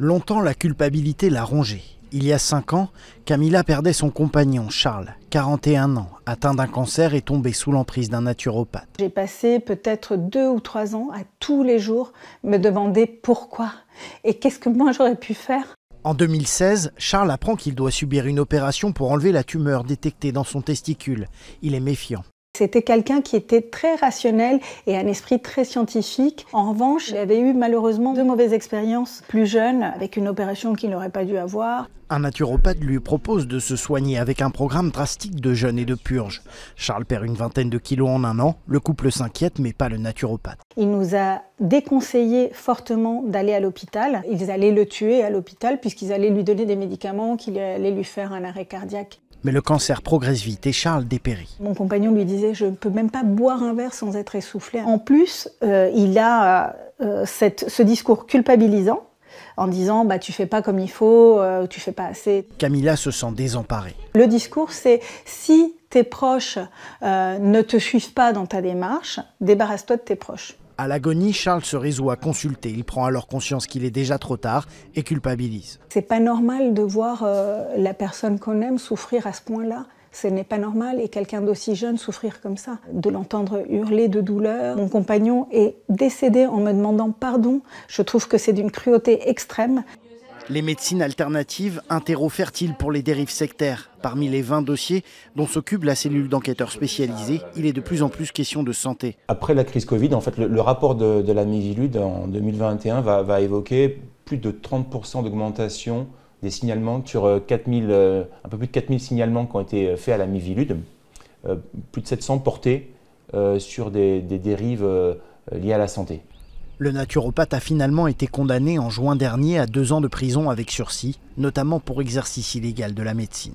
Longtemps, la culpabilité l'a rongé. Il y a 5 ans, Camilla perdait son compagnon Charles, 41 ans, atteint d'un cancer et tombé sous l'emprise d'un naturopathe. J'ai passé peut-être deux ou trois ans à tous les jours me demander pourquoi et qu'est-ce que moi j'aurais pu faire. En 2016, Charles apprend qu'il doit subir une opération pour enlever la tumeur détectée dans son testicule. Il est méfiant. C'était quelqu'un qui était très rationnel et un esprit très scientifique. En revanche, il avait eu malheureusement de mauvaises expériences plus jeune avec une opération qu'il n'aurait pas dû avoir. Un naturopathe lui propose de se soigner avec un programme drastique de jeûne et de purge. Charles perd une vingtaine de kilos en un an, le couple s'inquiète mais pas le naturopathe. Il nous a déconseillé fortement d'aller à l'hôpital. Ils allaient le tuer à l'hôpital puisqu'ils allaient lui donner des médicaments, qu'ils allaient lui faire un arrêt cardiaque. Mais le cancer progresse vite et Charles dépérit. Mon compagnon lui disait Je ne peux même pas boire un verre sans être essoufflé. En plus, euh, il a euh, ce discours culpabilisant en disant bah tu fais pas comme il faut, tu euh, tu fais pas assez. Camilla se sent désemparée. Le discours c'est si tes proches euh, ne te suivent pas dans ta démarche, débarrasse-toi de tes proches. À l'agonie, Charles se résout à consulter. Il prend alors conscience qu'il est déjà trop tard et culpabilise. C'est pas normal de voir euh, la personne qu'on aime souffrir à ce point-là. Ce n'est pas normal et quelqu'un d'aussi jeune souffrir comme ça, de l'entendre hurler de douleur. Mon compagnon est décédé en me demandant pardon. Je trouve que c'est d'une cruauté extrême. Les médecines alternatives, un terreau pour les dérives sectaires. Parmi les 20 dossiers dont s'occupe la cellule d'enquêteurs spécialisés, il est de plus en plus question de santé. Après la crise Covid, en fait, le, rapport de, la Mivilude en 2021 va, va évoquer plus de 30% d'augmentation des signalements sur euh, euh, un peu plus de 4000 signalements qui ont été euh, faits à la Mivilude, plus de 700 portés sur des dérives liées à la santé. Le naturopathe a finalement été condamné en juin dernier à deux ans de prison avec sursis, notamment pour exercice illégal de la médecine.